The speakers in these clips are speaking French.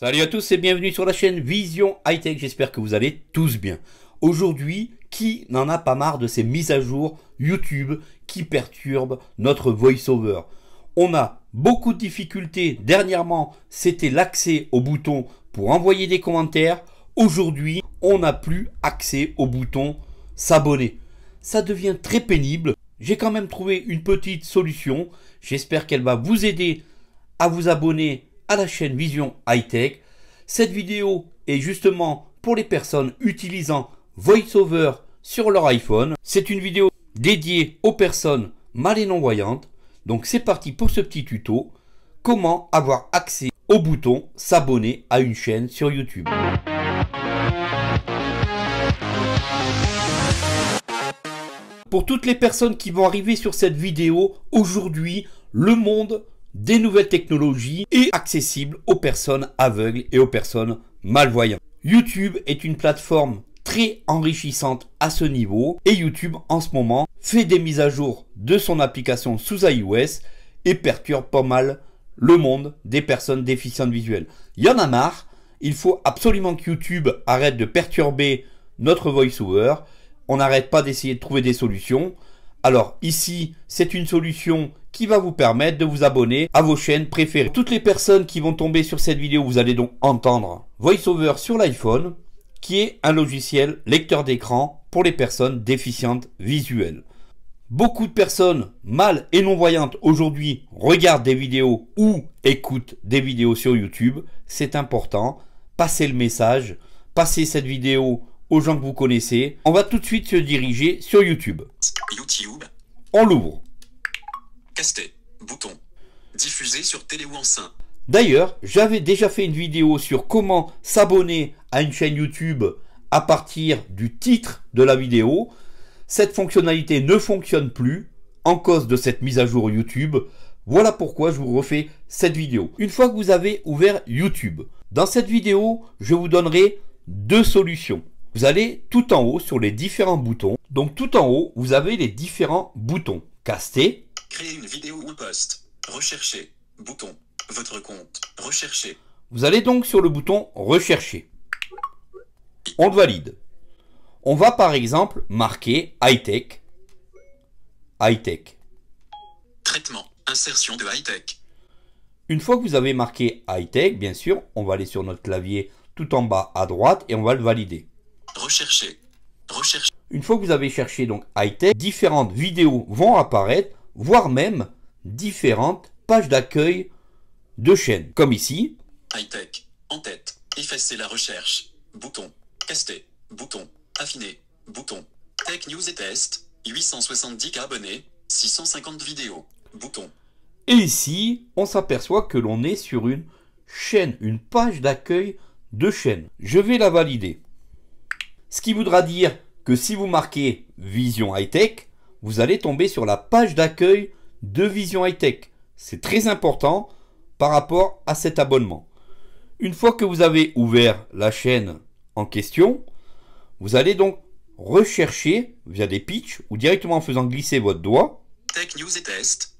Salut à tous et bienvenue sur la chaîne Vision High Tech, j'espère que vous allez tous bien. Aujourd'hui, qui n'en a pas marre de ces mises à jour YouTube qui perturbent notre voice-over On a beaucoup de difficultés dernièrement, c'était l'accès au bouton pour envoyer des commentaires. Aujourd'hui, on n'a plus accès au bouton s'abonner. Ça devient très pénible. J'ai quand même trouvé une petite solution. J'espère qu'elle va vous aider à vous abonner à la chaîne Vision High Tech. Cette vidéo est justement pour les personnes utilisant VoiceOver sur leur iPhone. C'est une vidéo dédiée aux personnes mal et non-voyantes. Donc c'est parti pour ce petit tuto. Comment avoir accès au bouton s'abonner à une chaîne sur YouTube. Pour toutes les personnes qui vont arriver sur cette vidéo, aujourd'hui, le monde des nouvelles technologies et accessibles aux personnes aveugles et aux personnes malvoyantes. YouTube est une plateforme très enrichissante à ce niveau et YouTube en ce moment fait des mises à jour de son application sous iOS et perturbe pas mal le monde des personnes déficientes visuelles. Il y en a marre, il faut absolument que YouTube arrête de perturber notre voiceover. On n'arrête pas d'essayer de trouver des solutions. Alors ici, c'est une solution qui va vous permettre de vous abonner à vos chaînes préférées. Toutes les personnes qui vont tomber sur cette vidéo, vous allez donc entendre VoiceOver sur l'iPhone, qui est un logiciel lecteur d'écran pour les personnes déficientes visuelles. Beaucoup de personnes mâles et non-voyantes aujourd'hui regardent des vidéos ou écoutent des vidéos sur YouTube. C'est important. Passez le message. Passez cette vidéo aux gens que vous connaissez. On va tout de suite se diriger sur YouTube. YouTube. On l'ouvre. Casté, Bouton. Diffuser sur télé ou enceinte. D'ailleurs, j'avais déjà fait une vidéo sur comment s'abonner à une chaîne YouTube à partir du titre de la vidéo. Cette fonctionnalité ne fonctionne plus en cause de cette mise à jour YouTube. Voilà pourquoi je vous refais cette vidéo. Une fois que vous avez ouvert YouTube, dans cette vidéo, je vous donnerai deux solutions. Vous allez tout en haut sur les différents boutons. Donc tout en haut, vous avez les différents boutons. Caster, Créer une vidéo ou post. Rechercher. Bouton. Votre compte. Rechercher. Vous allez donc sur le bouton Rechercher. On le valide. On va par exemple marquer high-tech. High-tech. Traitement. Insertion de high-tech. Une fois que vous avez marqué high-tech, bien sûr, on va aller sur notre clavier tout en bas à droite et on va le valider. Rechercher. Rechercher. Une fois que vous avez cherché donc high-tech, différentes vidéos vont apparaître voire même différentes pages d'accueil de chaînes, comme ici. tech en tête, effacer la recherche, bouton, caster, bouton, affiner, bouton, tech news et test, 870 abonnés, 650 vidéos, bouton. Et ici, on s'aperçoit que l'on est sur une chaîne, une page d'accueil de chaîne. Je vais la valider. Ce qui voudra dire que si vous marquez Vision High Tech, vous allez tomber sur la page d'accueil de Vision Tech. C'est très important par rapport à cet abonnement. Une fois que vous avez ouvert la chaîne en question, vous allez donc rechercher via des pitchs ou directement en faisant glisser votre doigt. Tech News et Test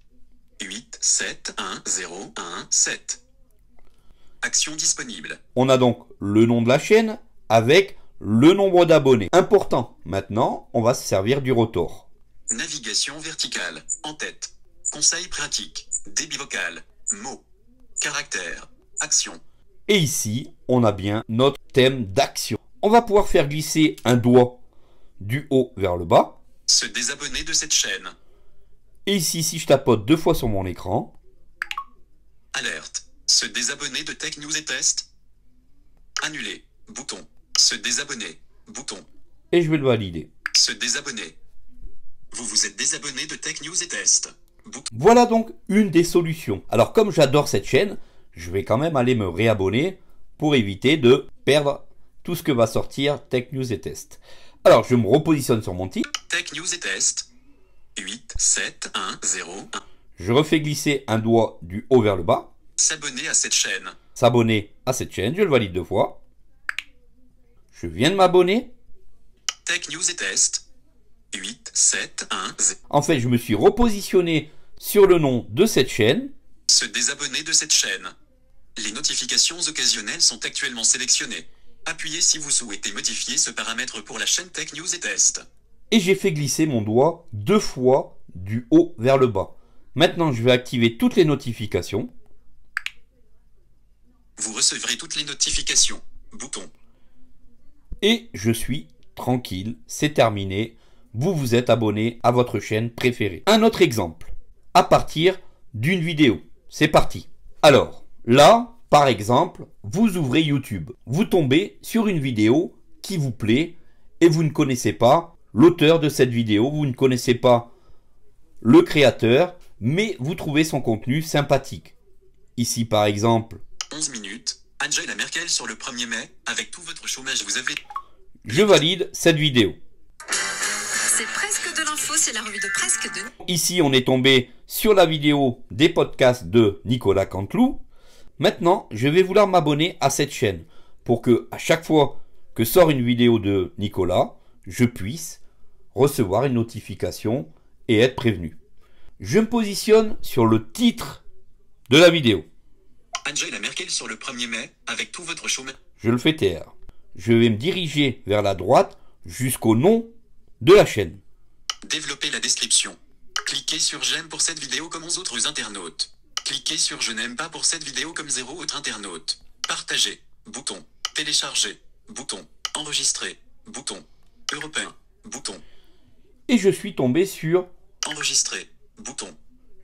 8 Action disponible. On a donc le nom de la chaîne avec le nombre d'abonnés. Important. Maintenant, on va se servir du rotor. Navigation verticale. En tête. Conseil pratique. Débit vocal. Mots. Caractère. Action. Et ici, on a bien notre thème d'action. On va pouvoir faire glisser un doigt du haut vers le bas. Se désabonner de cette chaîne. Et ici, si je tapote deux fois sur mon écran. Alerte. Se désabonner de Tech News et Test. Annuler. Bouton. Se désabonner. Bouton. Et je vais le valider. Se désabonner. Vous vous êtes désabonné de Tech News et Test. Voilà donc une des solutions. Alors comme j'adore cette chaîne, je vais quand même aller me réabonner pour éviter de perdre tout ce que va sortir Tech News et Test. Alors je me repositionne sur mon titre. Tech News et Test. 8, 7, 1, 0, Je refais glisser un doigt du haut vers le bas. S'abonner à cette chaîne. S'abonner à cette chaîne, je le valide deux fois. Je viens de m'abonner. Tech News et Test. 8, 7, 1, 0. En fait, je me suis repositionné sur le nom de cette chaîne. Se désabonner de cette chaîne. Les notifications occasionnelles sont actuellement sélectionnées. Appuyez si vous souhaitez modifier ce paramètre pour la chaîne Tech News et Test. Et j'ai fait glisser mon doigt deux fois du haut vers le bas. Maintenant, je vais activer toutes les notifications. Vous recevrez toutes les notifications. Bouton. Et je suis tranquille, c'est terminé vous vous êtes abonné à votre chaîne préférée. Un autre exemple, à partir d'une vidéo. C'est parti. Alors, là, par exemple, vous ouvrez YouTube. Vous tombez sur une vidéo qui vous plaît et vous ne connaissez pas l'auteur de cette vidéo, vous ne connaissez pas le créateur, mais vous trouvez son contenu sympathique. Ici, par exemple, 11 minutes, Angela Merkel sur le 1er mai, avec tout votre chômage, vous avez... Je valide cette vidéo. C'est presque de l'info, c'est la revue de presque de... Ici, on est tombé sur la vidéo des podcasts de Nicolas Canteloup. Maintenant, je vais vouloir m'abonner à cette chaîne pour que à chaque fois que sort une vidéo de Nicolas, je puisse recevoir une notification et être prévenu. Je me positionne sur le titre de la vidéo. Angela Merkel sur le 1er mai, avec tout votre chômage. Je le fais taire. Je vais me diriger vers la droite jusqu'au nom de la chaîne. Développer la description. Cliquez sur j'aime pour cette vidéo comme aux autres internautes. Cliquez sur je n'aime pas pour cette vidéo comme zéro autre internaute. Partager. Bouton. Télécharger. Bouton. Enregistrer. Bouton. Européen. Bouton. Et je suis tombé sur Enregistrer. Bouton.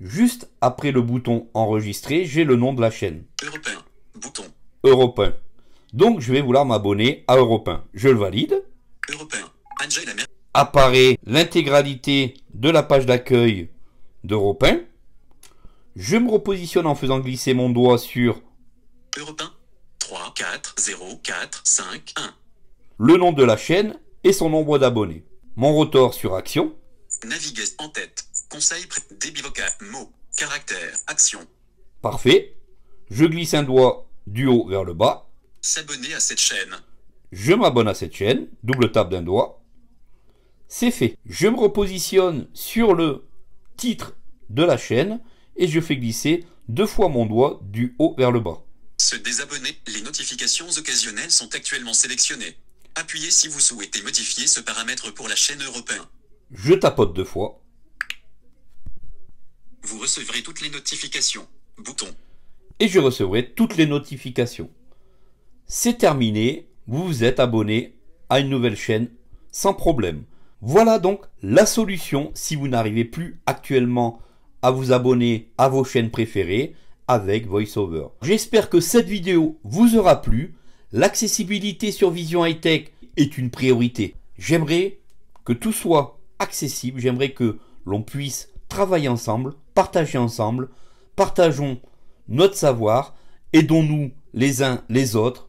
Juste après le bouton enregistrer, j'ai le nom de la chaîne. Européen. Bouton. Européen. Donc je vais vouloir m'abonner à Européen. Je le valide. Européen apparaît l'intégralité de la page d'accueil d'Europe Je me repositionne en faisant glisser mon doigt sur Europe 3, 4, 0, 4, 5, 1. Le nom de la chaîne et son nombre d'abonnés. Mon rotor sur action. Naviguer en tête. Conseil débit vocal. Mot. Caractère. Action. Parfait. Je glisse un doigt du haut vers le bas. S'abonner à cette chaîne. Je m'abonne à cette chaîne. Double tape d'un doigt c'est fait. Je me repositionne sur le titre de la chaîne et je fais glisser deux fois mon doigt du haut vers le bas. Se désabonner, les notifications occasionnelles sont actuellement sélectionnées. Appuyez si vous souhaitez modifier ce paramètre pour la chaîne européenne. Je tapote deux fois. Vous recevrez toutes les notifications. Bouton. Et je recevrai toutes les notifications. C'est terminé. Vous vous êtes abonné à une nouvelle chaîne sans problème. Voilà donc la solution si vous n'arrivez plus actuellement à vous abonner à vos chaînes préférées avec VoiceOver. J'espère que cette vidéo vous aura plu. L'accessibilité sur Vision Hightech est une priorité. J'aimerais que tout soit accessible, j'aimerais que l'on puisse travailler ensemble, partager ensemble, partageons notre savoir, aidons-nous les uns les autres,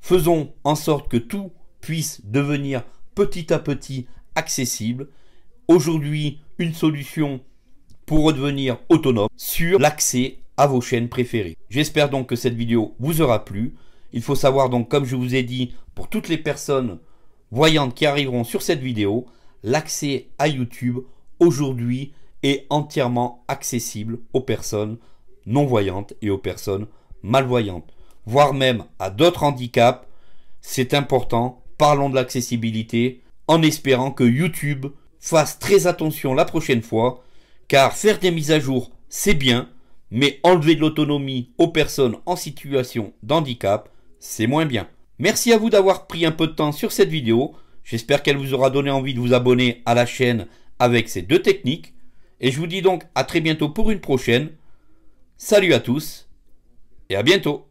faisons en sorte que tout puisse devenir petit à petit accessible. Aujourd'hui, une solution pour redevenir autonome sur l'accès à vos chaînes préférées. J'espère donc que cette vidéo vous aura plu. Il faut savoir donc, comme je vous ai dit, pour toutes les personnes voyantes qui arriveront sur cette vidéo, l'accès à YouTube aujourd'hui est entièrement accessible aux personnes non voyantes et aux personnes malvoyantes, voire même à d'autres handicaps. C'est important. Parlons de l'accessibilité en espérant que YouTube fasse très attention la prochaine fois, car faire des mises à jour, c'est bien, mais enlever de l'autonomie aux personnes en situation d'handicap, c'est moins bien. Merci à vous d'avoir pris un peu de temps sur cette vidéo. J'espère qu'elle vous aura donné envie de vous abonner à la chaîne avec ces deux techniques. Et je vous dis donc à très bientôt pour une prochaine. Salut à tous et à bientôt